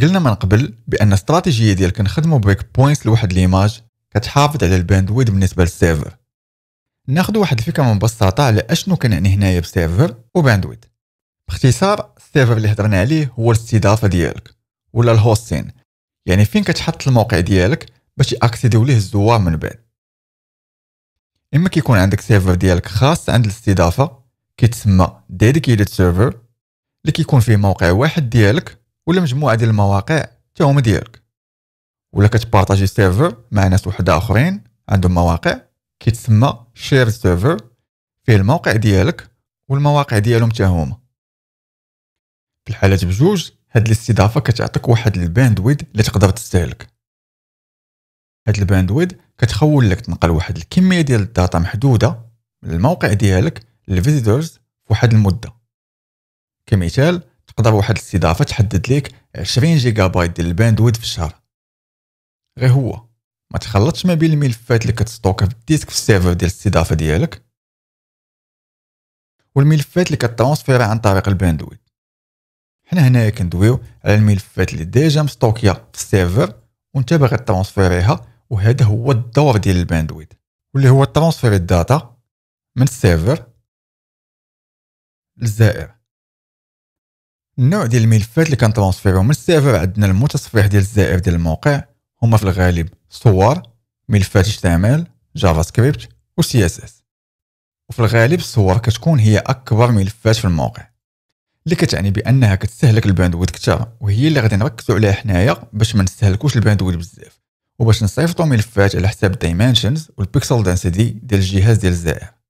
قلنا من قبل بان الاستراتيجيه ديالك نخدمو بريك بوينتس لواحد ليماج كتحافظ على الباندويد بالنسبه للسيرفر ناخذ واحد الفكره مبسطه على اشنو كنعني هنايا بسيرفر وباندويد باختصار السيرفر اللي هضرنا عليه هو الاستضافه ديالك ولا الهوستين يعني فين كتحط الموقع ديالك باش ياكسيديو ليه الزوار من بعد اما كيكون عندك سيرفر ديالك خاص عند الاستضافه كيتسمى ديديكيتد سيرفر اللي كيكون فيه موقع واحد ديالك ولا مجموعه ديال المواقع حتى هما ديالك ولا كتبارطاجي سيرفر مع ناس وحده اخرين عندهم مواقع كيتسمى شير سيرفر فيه الموقع ديالك والمواقع ديالهم حتى هما في الحالات بجوج هاد الاستضافه كتعطيك واحد الباندويد اللي تقدر تستهلك هاد الباندويد كتخول لك تنقل واحد الكميه ديال الداتا محدوده من الموقع ديالك للفيزيتورز في واحد المده كمثال تقدر واحد الاستضافه تحدد ليك 20 جيجا بايت ديال الباندويد في الشهر غير هو ما تخلطش ما بين الملفات اللي كتستوك في الديسك في السيرفر ديال الاستضافه ديالك والملفات اللي كترونسفيرها عن طريق الباندويد حنا هنايا كندويو على الملفات اللي ديجا مستوكيه في السيرفر وانت باغي ترونسفيريها وهذا هو الدور ديال الباندويد واللي هو ترونسفير الداتا من السيرفر للزائر النوع ديال الملفات اللي كنترونسفيرو من السيرفر عندنا المتصفح ديال الزائر ديال الموقع هما في الغالب صور ملفات HTML جافا سكريبت و CSS وفي الغالب الصور كتكون هي اكبر ملفات في الموقع اللي كتعني بانها كتسهلك الباندويت كثر وهي اللي غادي نركزوا عليها حنايا باش ما نستهلكوش الباندويت بزاف وباش نصيفطوا ملفات على حساب الدايمنشنز والبيكسل دنسيتي ديال الجهاز ديال الزائر